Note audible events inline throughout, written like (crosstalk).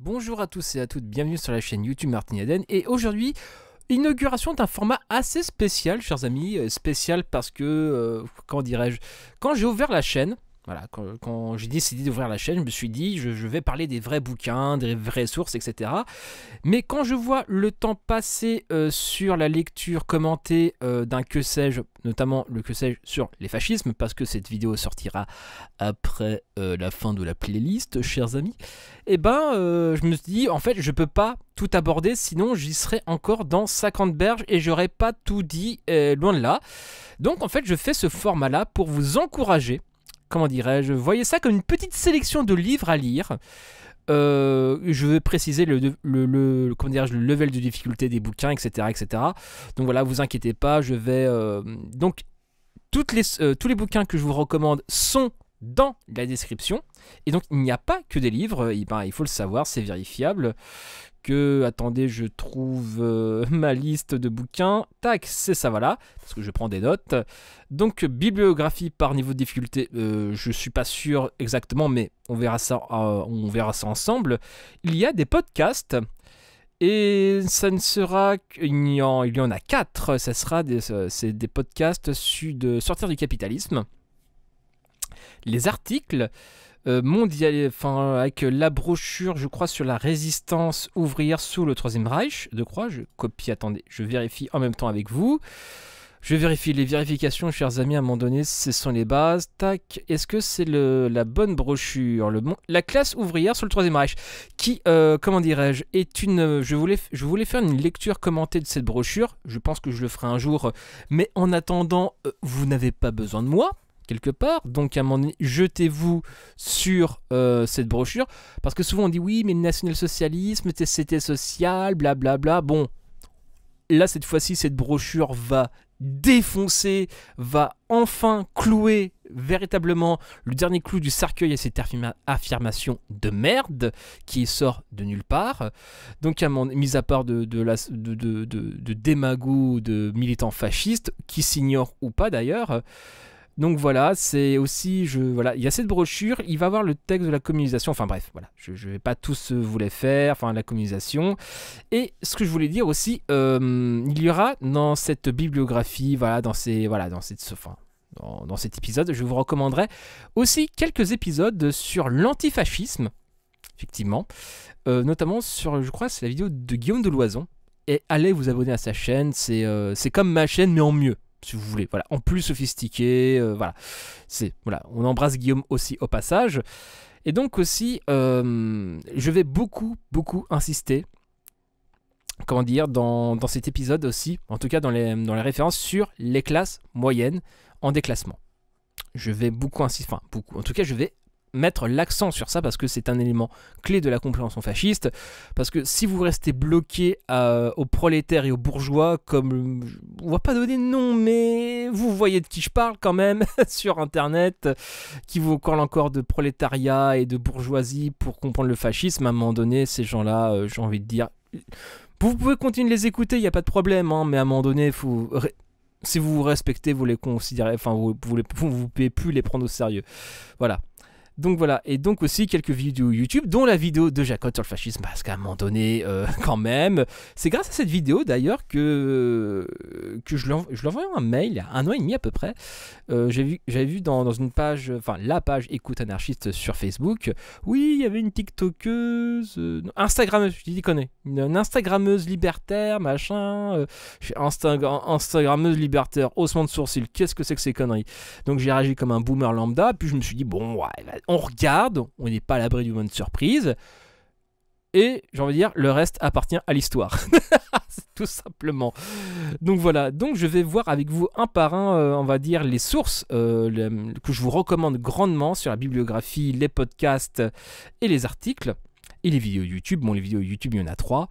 Bonjour à tous et à toutes, bienvenue sur la chaîne YouTube Martin Eden et aujourd'hui inauguration d'un format assez spécial chers amis, euh, spécial parce que, quand euh, dirais-je, quand j'ai ouvert la chaîne, voilà, quand, j'ai décidé d'ouvrir la chaîne, je me suis dit, je, vais parler des vrais bouquins, des vraies sources, etc. Mais quand je vois le temps passer euh, sur la lecture commentée euh, d'un que sais-je, notamment le que sais-je sur les fascismes, parce que cette vidéo sortira après euh, la fin de la playlist, chers amis, eh ben, je me suis dit, en fait, je peux pas tout aborder, sinon j'y serais encore dans 50 berges et j'aurais pas tout dit, loin de là. Donc, en fait, je fais ce format-là pour vous encourager comment dirais-je, voyez ça comme une petite sélection de livres à lire. Euh, je vais préciser le, le, le level de difficulté des bouquins, etc., etc. Donc voilà, vous inquiétez pas, je vais... Euh, donc, toutes les, euh, tous les bouquins que je vous recommande sont dans la description. Et donc il n'y a pas que des livres, et euh, ben, il faut le savoir, c'est vérifiable. Que, attendez, je trouve euh, (laughs) ma liste de bouquins. Tac, c'est ça, voilà, parce que je prends des notes. Donc bibliographie par niveau de difficulté, je euh, je suis pas sûr exactement, mais on verra ça, on verra ça ensemble. Il y a des podcasts. Et ça ne sera qu'il y, en... y en a quatre. Ça sera des, c'est des podcasts sur de sortir du capitalisme les articles euh, mondial, enfin, avec la brochure, je crois, sur la résistance ouvrière sous le Troisième Reich, de croix. je copie, attendez, je vérifie en même temps avec vous. Je vérifie les vérifications, chers amis, à un moment donné, ce sont les bases. Tac, est-ce que c'est la bonne brochure le La classe ouvrière sous le Troisième Reich, qui, euh, comment dirais-je, est une... Je voulais, je voulais faire une lecture commentée de cette brochure, je pense que je le ferai un jour, mais en attendant, euh, vous n'avez pas besoin de moi, quelque part. Donc à un moment donné, jetez-vous sur euh, cette brochure. Parce que souvent on dit oui, mais le national-socialisme, c'était social, blablabla. Bla, bla. Bon, là cette fois-ci, cette brochure va défoncer, va enfin clouer véritablement le dernier clou du cercueil à cette affirmation de merde qui sort de nulle part. Donc, à mon, mis à part de, de, la, de, de, de, de, militants fascistes, qui s'ignorent ou pas d'ailleurs, donc voilà, c'est aussi, je, voilà, il y a cette brochure, il va avoir le texte de la communisation, enfin bref, voilà, je ne vais pas tout euh, vous voulait faire, enfin la communisation. Et ce que je voulais dire aussi, euh, il y aura dans cette bibliographie, voilà, dans ces, voilà, dans cette, enfin, dans, dans cet épisode, je vous recommanderai aussi quelques épisodes sur l'antifascisme, effectivement, euh, notamment sur, je crois, c'est la vidéo de Guillaume de Loison. Et allez vous abonner à sa chaîne, c'est comme ma chaîne mais en mieux si vous voulez. Voilà, en plus sophistiqué. Euh, voilà, c'est voilà. On embrasse Guillaume aussi au passage. Et donc aussi, euh, je vais beaucoup, beaucoup insister. Comment dire dans, dans, cet épisode aussi, en tout cas dans les, dans les références sur les classes moyennes en déclassement. Je vais beaucoup insister, enfin beaucoup, en tout cas je vais mettre l'accent sur ça parce que c'est un élément clé de la compréhension fasciste. Parce que si vous restez bloqué euh, aux prolétaires et aux bourgeois, comme on va pas donner de nom, mais vous voyez de qui je parle quand même (laughs) sur internet, qui vous parle encore de prolétariat et de bourgeoisie pour comprendre le fascisme, à un moment donné, ces gens-là, euh, j'ai envie de dire. Vous pouvez continuer de les écouter, il n'y a pas de problème, hein, mais à un moment donné, si vous vous respectez, vous les considérez, enfin, vous, vous pouvez plus les prendre au sérieux. Voilà. Donc voilà, et donc aussi quelques vidéos YouTube, dont la vidéo de Jacotte sur le fascisme, parce qu'à un moment donné, euh, (laughs) quand même, c'est grâce à cette vidéo d'ailleurs que, que je l'ai envoyais un mail il y a un an et demi à peu près. Euh, j'avais vu, dans, une page, enfin la page Écoute Anarchiste sur Facebook, oui, il y avait une TikTokeuse, euh, Instagrammeuse, je dis connais, une, Instagrammeuse libertaire, machin, euh, Instagrammeuse libertaire, haussement de sourcil, qu'est-ce que c'est que ces conneries Donc j'ai réagi comme un boomer lambda, puis je me suis dit, bon, ouais, on regarde, on n'est pas à l'abri d'une monde surprise. Et j'ai envie de dire, le reste appartient à l'histoire. (laughs) Tout simplement. Donc voilà, donc je vais voir avec vous un par un, euh, on va dire, les sources euh, que je vous recommande grandement sur la bibliographie, les podcasts et les articles et les vidéos YouTube. Bon, les vidéos YouTube, il y en a trois.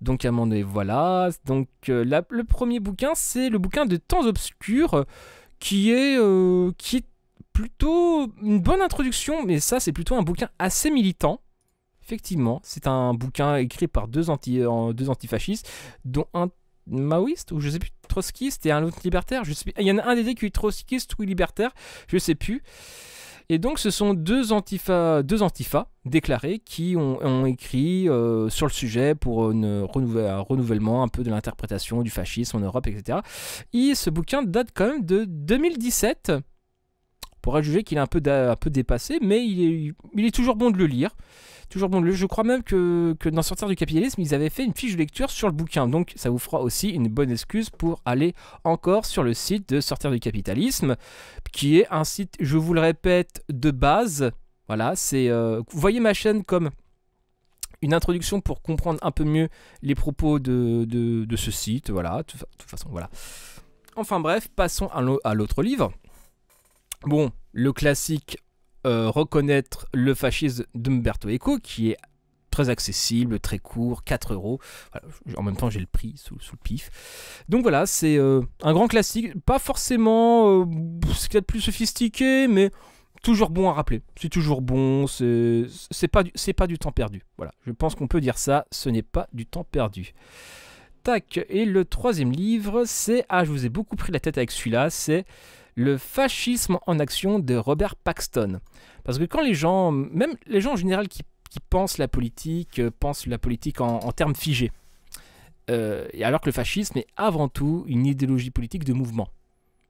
Donc, à un moment voilà. Donc, euh, le premier bouquin, c'est le bouquin de Temps Obscurs, qui est, qui est plutôt une bonne introduction, mais ça c'est plutôt un bouquin assez militant. Effectivement, c'est un bouquin écrit par deux, anti, deux antifascistes, dont un maoïste ou je sais plus, trotskiste et un autre libertaire. Je sais Il y en a un des deux qui est trotskiste ou libertaire, je sais plus. Et donc, ce sont deux antifas, deux antifa déclarés qui ont, écrit euh, sur le sujet pour euh, un renouvellement un peu de l'interprétation du fascisme en Europe, etc. Et ce bouquin date quand même de 2017 pourra juger qu'il est un peu, dépassé, mais il est, toujours bon de le lire. Toujours bon de le Je crois même que, dans Sortir du capitalisme, ils avaient fait une fiche de lecture sur le bouquin. Donc ça vous fera aussi une bonne excuse pour aller encore sur le site de Sortir du capitalisme, qui est un site, je vous le répète, de base. Voilà, c'est. Euh, vous voyez ma chaîne comme une introduction pour comprendre un peu mieux les propos de, de ce site. Voilà, de toute façon, voilà. Enfin bref, passons à l'autre livre. Bon, le classique euh, reconnaître le fascisme d'Umberto Eco, qui est très accessible, très court, 4 euros. en même temps, j'ai le prix sous, le pif. Donc voilà, c'est euh, un grand classique. Pas forcément euh, ce plus sophistiqué, mais toujours bon à rappeler. C'est toujours bon, c'est pas, du, pas du temps perdu. Voilà, je pense qu'on peut dire ça, ce n'est pas du temps perdu. Tac, et le troisième livre, c'est... Ah, je vous ai beaucoup pris la tête avec celui-là, c'est le fascisme en action de Robert Paxton. Parce que quand les gens, même les gens en général qui, pensent la politique, euh, pensent la politique en, termes figés. Euh, et alors que le fascisme est avant tout une idéologie politique de mouvement.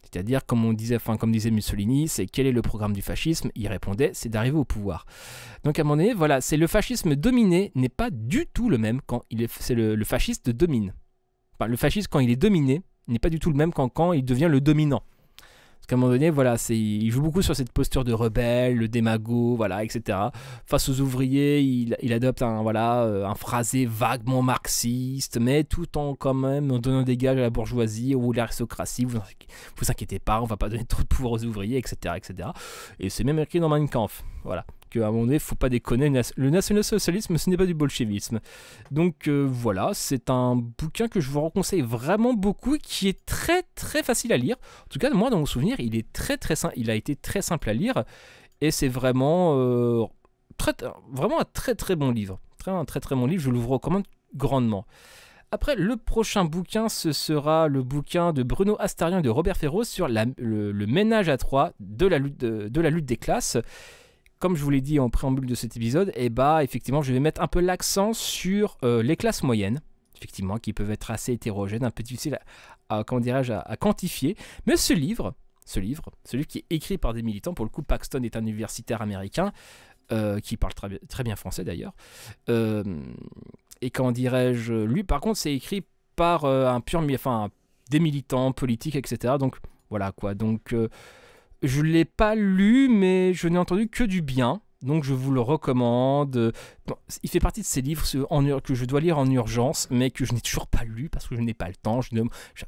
C'est-à-dire, comme on disait, enfin, comme disait Mussolini, c'est quel est le programme du fascisme Il répondait, c'est d'arriver au pouvoir. Donc, à mon avis, voilà, c'est le fascisme dominé n'est pas du tout le même quand il est, c'est le, le, fasciste domine. Enfin, le fasciste quand il est dominé n'est pas du tout le même quand, quand il devient le dominant. Parce qu'à un moment donné, voilà, il joue beaucoup sur cette posture de rebelle, le démago, voilà, etc. Face aux ouvriers, il, adopte un, voilà, euh, un phrasé vaguement marxiste, mais tout en quand même en donnant des gages à la bourgeoisie ou à l'aristocratie. Vous, vous inquiétez pas, on va pas donner trop de pouvoir aux ouvriers, etc. etc. Et c'est même écrit dans Mein Kampf. Voilà qu'à un moment donné, faut pas déconner, le national-socialisme, ce n'est pas du bolchevisme. Donc euh, voilà, c'est un bouquin que je vous recommande vraiment beaucoup, qui est très très facile à lire. En tout cas, moi, dans mon souvenir, il est très très simple, il a été très simple à lire, et c'est vraiment, euh, très, vraiment un très très bon livre. Très, un très très bon livre, je vous le recommande grandement. Après, le prochain bouquin, ce sera le bouquin de Bruno Astarian et de Robert Ferro sur le, ménage à trois de la, lutte, de la lutte des classes comme je vous l'ai dit en préambule de cet épisode, et eh bah ben, effectivement, je vais mettre un peu l'accent sur euh, les classes moyennes, effectivement, qui peuvent être assez hétérogènes, un peu difficiles à, dirais-je, à, quantifier. Mais ce livre, ce livre, celui qui est écrit par des militants, pour le coup, Paxton est un universitaire américain, euh, qui parle très, très bien français d'ailleurs. Euh, et quand dirais-je Lui, par contre, c'est écrit par un pur, enfin, des militants politiques, etc. Donc voilà quoi. Donc je ne l'ai pas lu, mais je n'ai entendu que du bien. Donc je vous le recommande. il fait partie de ces livres que je dois lire en urgence, mais que je n'ai toujours pas lu parce que je n'ai pas le temps. Je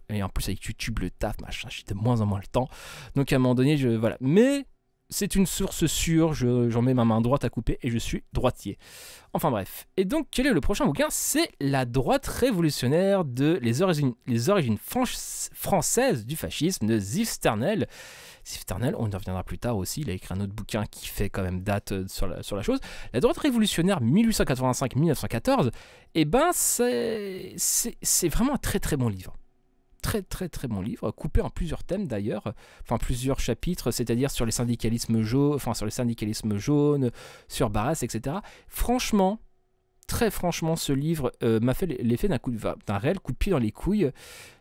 Et en plus avec YouTube, le taf, machin, j'ai de moins en moins le temps. Donc à un moment donné, je... voilà. Mais c'est une source sûre, j'en mets ma main droite à couper et je suis droitier. Enfin bref. Et donc, quel est le prochain bouquin C'est La droite révolutionnaire de les origines, les origines françaises du fascisme de Zif Sternel, Sif on y reviendra plus tard aussi, il a écrit un autre bouquin qui fait quand même date euh, sur la, chose. La droite révolutionnaire 1885-1914, et eh ben c'est vraiment un très très bon livre très très très bon livre, coupé en plusieurs thèmes d'ailleurs, enfin plusieurs chapitres, c'est-à-dire sur les syndicalismes jaunes, enfin sur les syndicalismes jaunes, sur Barras, etc. Franchement, très franchement, ce livre euh, m'a fait l'effet d'un coup d'un réel coup de pied dans les couilles.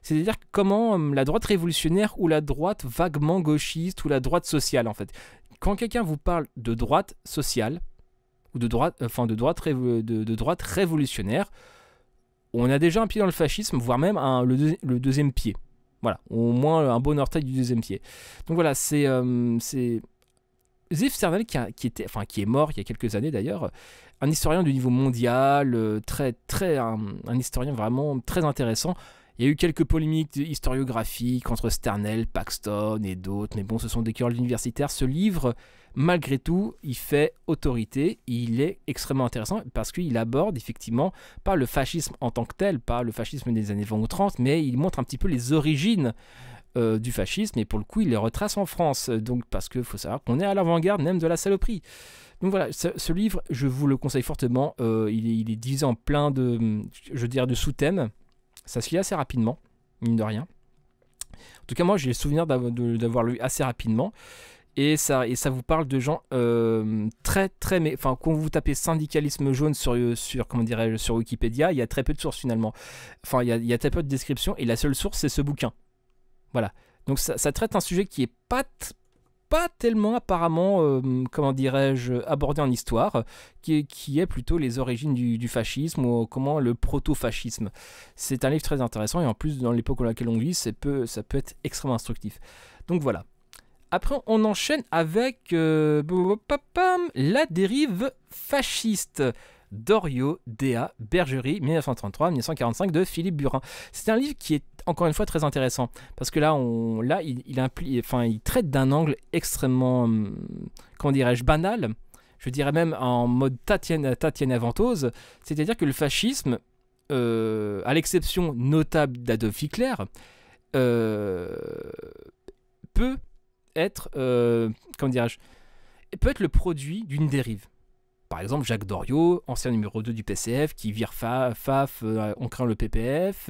C'est-à-dire comment hum, la droite révolutionnaire ou la droite vaguement gauchiste ou la droite sociale en fait. Quand quelqu'un vous parle de droite sociale ou de droite, enfin de droite, de, de, droite révolutionnaire, on a déjà un pied dans le fascisme, voire même le, le, deuxième pied. Voilà, au moins un bon orteil du deuxième pied. Donc voilà, c'est hum, Zef Cernel, qui, était, enfin, qui est mort il y a quelques années d'ailleurs, un historien du niveau mondial, euh, très, très, un, historien vraiment très intéressant. Il y a eu quelques polémiques historiographiques entre Sternel, Paxton et d'autres, mais bon, ce sont des querelles universitaires. Ce livre, malgré tout, il fait autorité. Il est extrêmement intéressant parce qu'il aborde effectivement pas le fascisme en tant que tel, pas le fascisme des années 20 ou 30, mais il montre un petit peu les origines euh, du fascisme, et pour le coup, il les retrace en France, donc parce qu'il faut savoir qu'on est à l'avant-garde même de la saloperie. Donc voilà, ce, livre, je vous le conseille fortement, euh, il, est, il est divisé en plein de, je dirais, de sous-thèmes, ça se lit assez rapidement, mine de rien. En tout cas, moi, j'ai le souvenir d'avoir lu assez rapidement. Et ça, et ça vous parle de gens euh, très, très. Mais, enfin, quand vous tapez syndicalisme jaune sur, sur, comment dirais sur Wikipédia, il y a très peu de sources finalement. Enfin, il y a très peu de descriptions. Et la seule source, c'est ce bouquin. Voilà. Donc ça, traite un sujet qui est pas, tellement apparemment, euh, comment dirais-je, abordé en histoire, qui est, plutôt les origines du, fascisme ou comment le proto-fascisme. C'est un livre très intéressant et en plus dans l'époque dans laquelle on vit, ça peut, être extrêmement instructif. Donc voilà. Après, on enchaîne avec euh, la dérive fasciste. Doriot, dea Bergerie, 1933-1945 de Philippe Burin. C'est un livre qui est encore une fois très intéressant parce que là, on, là il, enfin, il traite d'un angle extrêmement, hum, comment dirais-je, banal, je dirais même en mode Tatiana, Tatiana Ventose, c'est-à-dire que le fascisme, euh, à l'exception notable d'Adolf Hitler, euh, peut être, euh, dirais-je, peut être le produit d'une dérive. Par exemple, Jacques Doriot, ancien numéro 2 du PCF, qui vire Faf, Faf euh, on craint le PPF.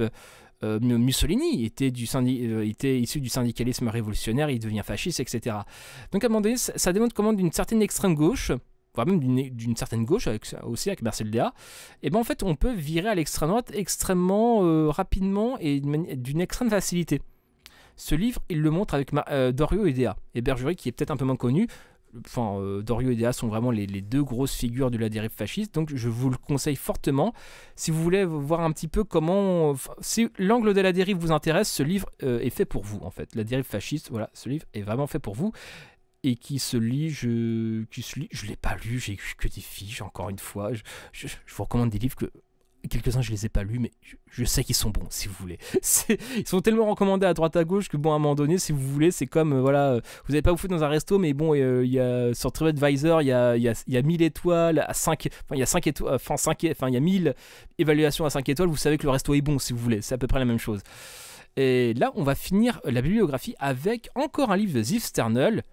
Euh, Mussolini euh, était, issu du syndicalisme révolutionnaire, il devient fasciste, etc. Donc à un moment donné, ça, démontre comment d'une certaine extrême gauche, voire même d'une certaine gauche aussi avec Marcel Déa, et eh ben en fait on peut virer à l'extrême droite extrêmement rapidement et d'une extrême facilité. Ce livre, il le montre avec Doriot et Déa, et Bergerie qui est peut-être un peu moins connu, enfin, euh, et Dea sont vraiment les, deux grosses figures de la dérive fasciste. Donc je vous le conseille fortement. Si vous voulez voir un petit peu comment, si l'angle de la dérive vous intéresse, ce livre euh, est fait pour vous en fait. La dérive fasciste, voilà, ce livre est vraiment fait pour vous et qui se lit, je, qui je l'ai pas lu, j'ai que des fiches encore une fois. je, je vous recommande des livres que quelques-uns je les ai pas lus, mais je, sais qu'ils sont bons, si vous voulez. (laughs) Ils sont tellement recommandés à droite à gauche que bon, à un moment donné, si vous voulez, c'est comme, euh, voilà, euh, vous n'avez pas vous dans un resto, mais bon, euh, il y a, sur TripAdvisor, il y a, 1000 étoiles à 5, enfin, il y a 5 étoiles, enfin, il y a 1000 évaluations à 5 étoiles, vous savez que le resto est bon, si vous voulez, c'est à peu près la même chose. Et là, on va finir la bibliographie avec encore un livre de Ziv Sternel.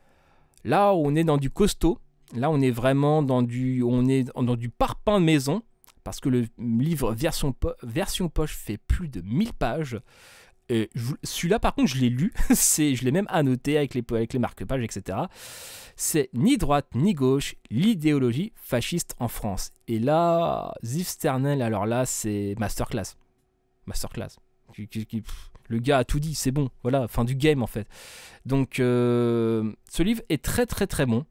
Là, on est dans du costaud. Là, on est vraiment dans du, on est dans du parpaing maison parce que le livre version, poche fait plus de 1000 pages. Celui-là, par contre, je l'ai lu, (laughs) je l'ai même annoté avec les, marque-pages, etc. C'est ni droite ni gauche, l'idéologie fasciste en France. Et là, Ziv Sternel, alors là, c'est masterclass. Masterclass. Le gars a tout dit, c'est bon, voilà, fin du game en fait. Donc, euh, ce livre est très très très bon,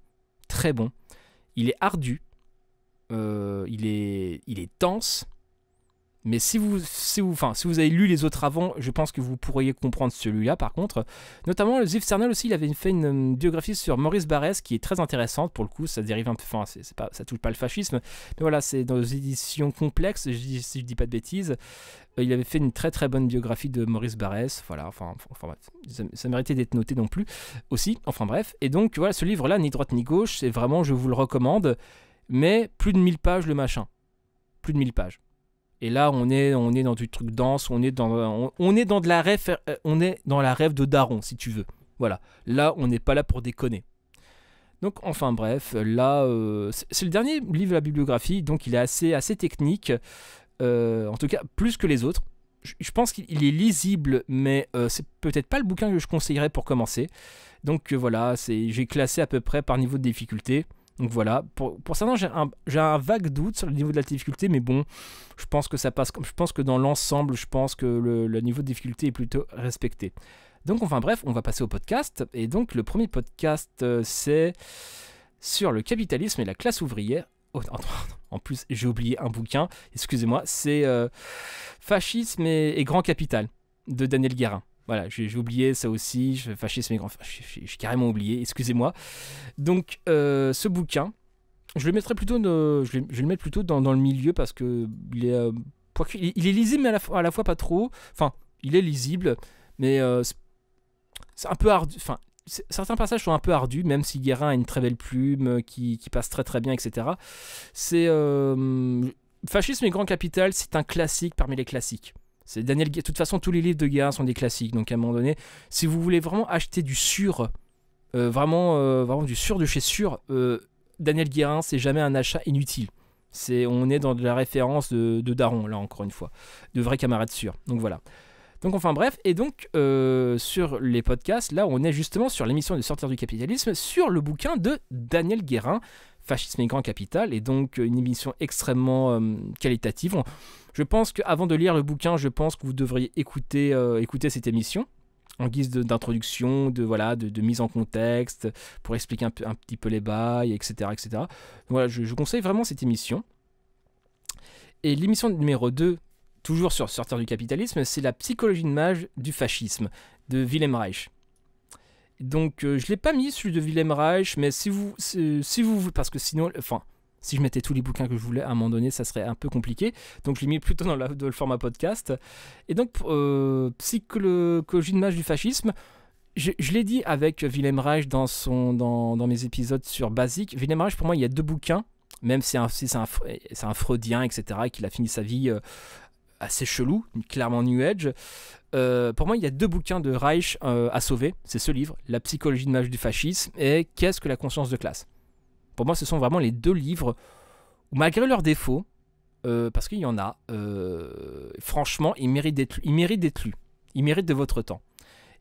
très bon. Il est ardu, euh, il, est, il est tense. Mais si vous, si, vous, enfin, si vous avez lu les autres avant, je pense que vous pourriez comprendre celui-là par contre. Notamment, Ziv Sternel aussi, il avait fait une, euh, biographie sur Maurice Barès qui est très intéressante pour le coup. Ça dérive un peu, enfin, c'est, pas, ça touche pas le fascisme. Mais voilà, c'est dans les éditions complexes, si je dis pas de bêtises. Euh, il avait fait une très très bonne biographie de Maurice Barès. Voilà, enfin, ça, ça, méritait d'être noté non plus aussi. Enfin bref. Et donc, voilà, ce livre-là, Ni droite ni gauche, c'est vraiment, je vous le recommande mais plus de 1000 pages le machin. Plus de 1000 pages. Et là, on est, on est dans du truc dense, on est dans, on, est dans de la rêve, euh, on est dans la rêve de Daron, si tu veux. Voilà. Là, on n'est pas là pour déconner. Donc, enfin bref, là, euh, c'est le dernier livre de la bibliographie, donc il est assez, assez technique, euh, en tout cas plus que les autres. Je, pense qu'il est lisible, mais c'est peut-être pas le bouquin que je conseillerais pour commencer. Donc voilà, j'ai classé à peu près par niveau de difficulté. Donc voilà, pour, pour certains, j'ai un, vague doute sur le niveau de la difficulté, mais bon, je pense que ça passe. Je pense que dans l'ensemble, je pense que le, niveau de difficulté est plutôt respecté. Donc enfin bref, on va passer au podcast. Et donc le premier podcast, euh, c'est sur le capitalisme et la classe ouvrière. Oh, (laughs) en plus, j'ai oublié un bouquin, excusez-moi, c'est euh, Fascisme et Grand Capital de Daniel Guérin. Voilà, j'ai oublié ça aussi, je fascisme mes grands frères, j'ai carrément oublié, excusez-moi. Donc, euh, ce bouquin, je le mettrai plutôt, de, je, vais, le mettre plutôt dans, le milieu parce que il est, euh, il est lisible mais à la, à la, fois pas trop. Enfin, il est lisible, mais euh, c'est un peu ardu. Enfin, certains passages sont un peu ardus, même si Guérin a une très belle plume qui, qui passe très très bien, etc. C'est Fascisme et Grand Capital, c'est un classique parmi les classiques. C'est Daniel De toute façon, tous les livres de Guérin sont des classiques. Donc à un moment donné, si vous voulez vraiment acheter du sûr, euh, vraiment, euh, vraiment du sûr de chez sûr, euh, Daniel Guérin, c'est jamais un achat inutile. C'est, on est dans la référence de, Daron, là encore une fois, de vrais camarades sûrs. Donc voilà. Donc enfin bref, et donc sur les podcasts, là on est justement sur l'émission de Sortir du capitalisme, sur le bouquin de Daniel Guérin, Fascisme et Grand Capital, et donc euh, une émission extrêmement euh, qualitative. je pense qu'avant de lire le bouquin, je pense que vous devriez écouter, euh, écouter cette émission en guise d'introduction, de, voilà, de, mise en contexte, pour expliquer un, petit peu les bails, etc. etc. voilà, je, je conseille vraiment cette émission. Et l'émission numéro 2 toujours sur Sortir du capitalisme, c'est la psychologie de mage du fascisme de Wilhelm Reich. Donc je euh, je l'ai pas mis celui de Wilhelm Reich, mais si vous, si, vous, parce que sinon, enfin, si je mettais tous les bouquins que je voulais, à un moment donné, ça serait un peu compliqué. Donc je l'ai mis plutôt dans, le format podcast. Et donc cycle euh, psychologie de du fascisme. Je, l'ai dit avec Wilhelm Reich dans, son, dans, dans mes épisodes sur Basique. Wilhelm Reich, pour moi, il y a deux bouquins même si c'est un, un, un, Freudien, etc., qu'il a fini sa vie euh, assez chelou, clairement New Age. Euh, pour moi, il y a deux bouquins de Reich euh, à sauver. C'est ce livre, La psychologie de mage du fascisme et Qu'est-ce que la conscience de classe. Pour moi, ce sont vraiment les deux livres où, malgré leurs défauts, euh, parce qu'il y en a, franchement, ils méritent d'être lus. Ils méritent de votre temps.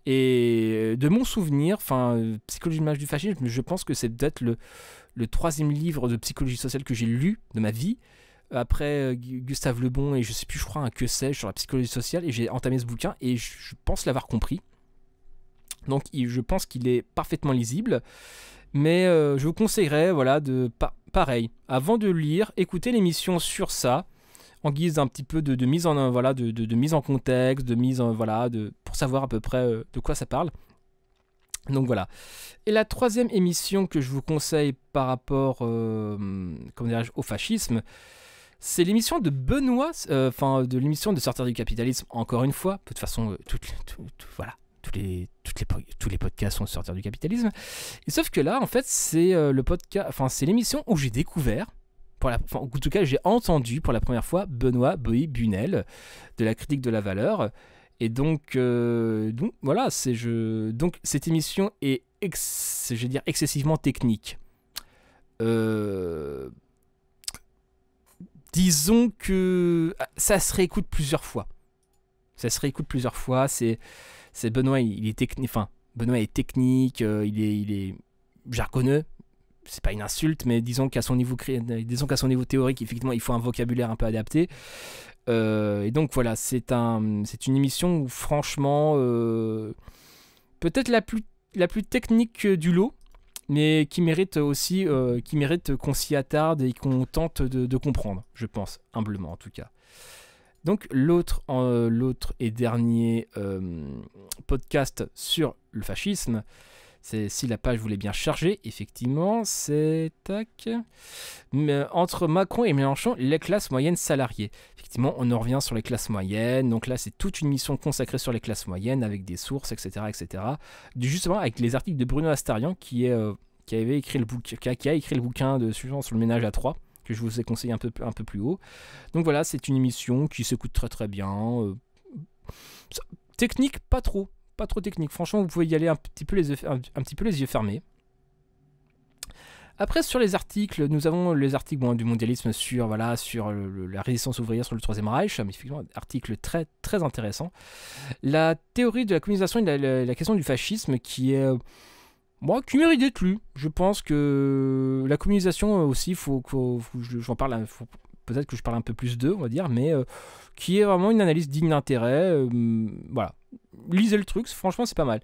Et de mon souvenir, enfin, Psychologie de mage du fascisme, je pense que c'est peut-être le, le troisième livre de psychologie sociale que j'ai lu de ma vie après euh, Gustave Lebon et je sais plus, je crois, un que sais sur la psychologie sociale. Et j'ai entamé ce bouquin et je pense l'avoir compris. Donc je pense qu'il est parfaitement lisible. Mais euh, je vous conseillerais, voilà, de pareil, avant de lire, écoutez l'émission sur ça, en guise d'un petit peu de, mise en voilà, de, de, mise en contexte, de mise en voilà, de pour savoir à peu près euh, de quoi ça parle. Donc voilà. Et la troisième émission que je vous conseille par rapport au fascisme, c'est l'émission de Benoît, euh, enfin de l'émission de sortir du capitalisme, encore une fois. De toute façon, euh, tout, voilà, tous les, toutes les, tous les podcasts sont sortir du capitalisme. sauf que là, en fait, c'est euh, le podcast, enfin c'est l'émission où j'ai découvert pour la, en tout cas, j'ai entendu pour la première fois Benoît Boy Bunel de la critique de la valeur. Et donc, donc voilà, c'est je donc cette émission est je vais dire excessivement technique. Euh, disons que ah, ça se réécoute plusieurs fois. Ça se réécoute plusieurs fois. C'est, Benoît, il est technique. Benoît est technique, euh, il est, il est jargonneux. C'est pas une insulte, mais disons qu'à son niveau, théorique, effectivement, il faut un vocabulaire un peu adapté. Euh, et donc voilà, c'est un, c'est une émission où franchement, euh, peut-être la plus, la plus technique du lot mais qui mérite aussi euh, qui mérite qu'on s'y attarde et qu'on tente de, comprendre, je pense, humblement en tout cas. Donc l'autre euh, l'autre et dernier euh, podcast sur le fascisme, si la page voulait bien charger, effectivement, c'est tac. Mais euh, entre Macron et Mélenchon, les classes moyennes salariées. Effectivement, on en revient sur les classes moyennes. Donc là, c'est toute une mission consacrée sur les classes moyennes avec des sources, etc., etc. Justement, avec les articles de Bruno Astarian qui euh, écrit le qui a, écrit le bouquin de sur le ménage à 3 que je vous ai conseillé un peu plus haut. Donc voilà, c'est une émission qui s'écoute très très bien. Euh, technique, pas trop trop technique. Franchement, vous pouvez y aller un petit peu les, un, petit peu les yeux fermés. Après, sur les articles, nous avons les articles du mondialisme sur, voilà, sur la résistance ouvrière sur le Troisième Reich, hein, mais effectivement, article très, très intéressant. La théorie de la communisation et la, question du fascisme qui est. Euh, moi, qui mérite d'être Je pense que la communisation aussi, faut, que je j'en parle, peut-être que je parle un peu plus d'eux, on va dire, mais euh, qui est vraiment une analyse digne d'intérêt. Euh, voilà lisez le truc, franchement c'est pas mal.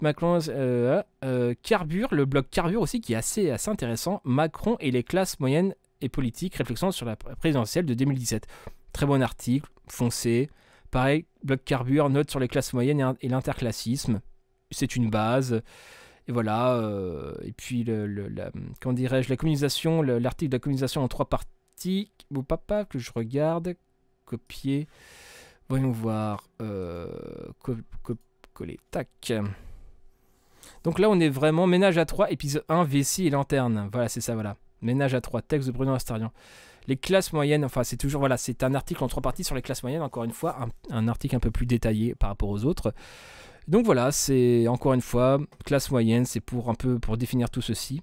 Macron euh, euh, carbure, le blog carbure aussi qui est assez, assez intéressant. Macron et les classes moyennes et politiques, réflexion sur la présidentielle de 2017. Très bon article, foncé. Pareil, blog carbure, note sur les classes moyennes et l'interclassisme. C'est une base. Et voilà. Euh, et puis, le, la, dirais-je, la communisation, l'article de la communisation en trois parties. Bon, papa, que je regarde. Copier. Voyons voir. Euh, coller. Tac. Donc là, on est vraiment ménage à 3, épisode 1, vessie et lanterne. Voilà, c'est ça, voilà. Ménage à 3, texte de Bruno Astarian. Les classes moyennes, enfin, c'est toujours, voilà, c'est un article en trois parties sur les classes moyennes, encore une fois, un, un article un peu plus détaillé par rapport aux autres. Donc voilà, c'est encore une fois, classe moyenne, c'est pour un peu pour définir tout ceci.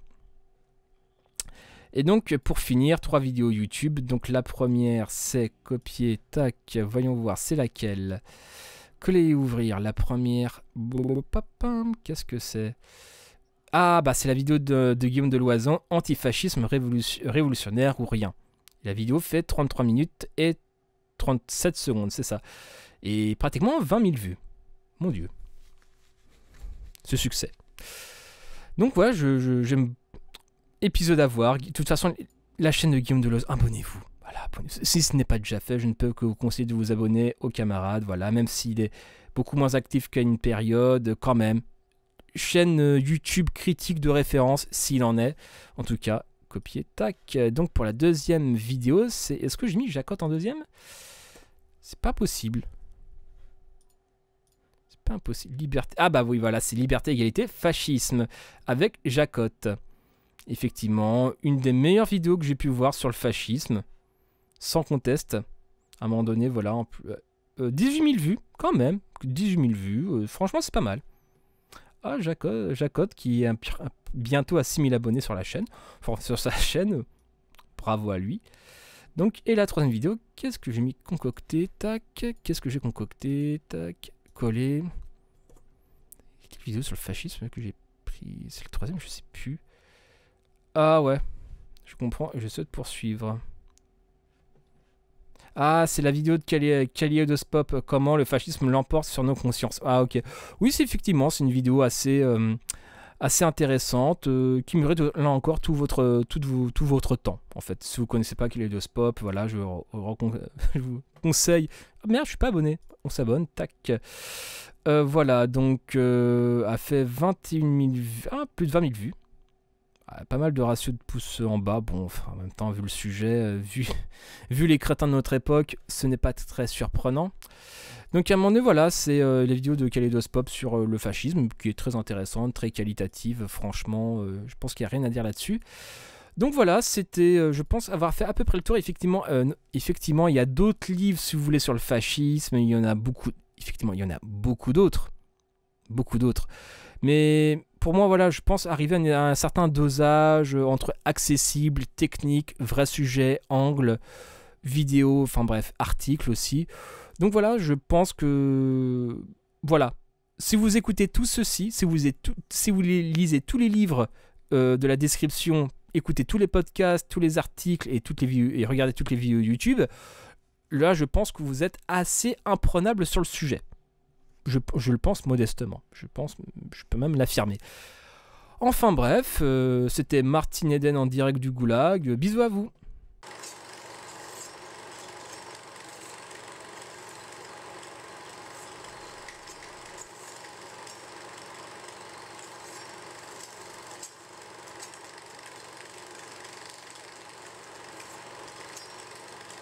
Et donc, pour finir, trois vidéos YouTube. Donc, la première, c'est copier, tac, voyons voir, c'est laquelle Coller et ouvrir. La première, qu'est-ce que c'est Ah, bah, c'est la vidéo de, de Guillaume antifascisme révolutionnaire ou rien. La vidéo fait 33 minutes et 37 secondes, c'est ça. Et pratiquement 20 000 vues. Mon Dieu. Ce succès. Donc voilà, ouais, j'aime épisode à voir. De toute façon, la chaîne de Guillaume Deloz, abonnez-vous. si ce n'est pas déjà fait, je ne peux que vous conseiller de vous abonner aux camarades. Voilà, même s'il est beaucoup moins actif qu'à une période, quand même. Chaîne euh, YouTube critique de référence, s'il en est. En tout cas, copier, tac. Donc pour la deuxième vidéo, c'est. Est-ce que j'ai mis Jacotte en deuxième C'est pas possible. C'est pas impossible. Liberté. Ah bah oui, voilà, c'est liberté, égalité, fascisme. Avec Jacotte. Effectivement, une des meilleures vidéos que j'ai pu voir sur le fascisme, sans conteste. À un moment donné, voilà, 18 000 euh, euh, vues, quand même. 18 000 vues, euh, franchement, c'est pas mal. Ah, Jacotte, qui est bientôt à 6 000 abonnés sur la chaîne. sur sa chaîne, bravo à lui. Donc, et la troisième vidéo, qu'est-ce que j'ai mis concocté Tac, qu'est-ce que j'ai concocté Tac, collé. Quelle vidéo sur le fascisme que j'ai pris C'est le troisième, je sais plus. Ah ouais, je comprends, j'essaie de poursuivre. Ah, c'est la vidéo de Kaleidospop, comment le fascisme l'emporte sur nos consciences. Ah ok, oui c'est effectivement, c'est une vidéo assez, euh, assez intéressante, euh, qui mérite là encore tout votre, vous, tout, votre temps. En fait, si vous ne connaissez pas Kaleidospop, voilà, (laughs) je, vous conseille... Ah, merde, je suis pas abonné, on s'abonne, tac. Euh, voilà, donc a fait 21 000 vues, ah, plus de 20 000 vues. Ah, pas mal de ratios de pouces en bas. Bon, en même temps, vu le sujet, euh, vu, (laughs) vu les crétins de notre époque, ce n'est pas très surprenant. Donc à un moment donné, voilà, c'est la euh, les vidéos de Pop sur euh, le fascisme, qui est très intéressante, très qualitative, franchement, je pense qu'il n'y a rien à dire là-dessus. Donc voilà, c'était, je pense, avoir fait à peu près le tour. Effectivement, effectivement il y a d'autres livres, si vous voulez, sur le fascisme, il y en a beaucoup, effectivement, il y en a beaucoup d'autres, beaucoup d'autres. Mais pour moi, voilà, je pense arriver à un certain dosage euh, entre accessible, technique, vrai sujet, angle, vidéo, enfin bref, article aussi. Donc voilà, je pense que voilà. Si vous écoutez tout ceci, si vous, êtes si vous lisez tous les livres euh, de la description, écoutez tous les podcasts, tous les articles et, toutes les et regardez toutes les vidéos YouTube, là je pense que vous êtes assez imprenable sur le sujet je, le pense modestement. Je, pense, je peux même l'affirmer. Enfin bref, euh, c'était Martin Eden en direct du Goulag. Bisous à vous.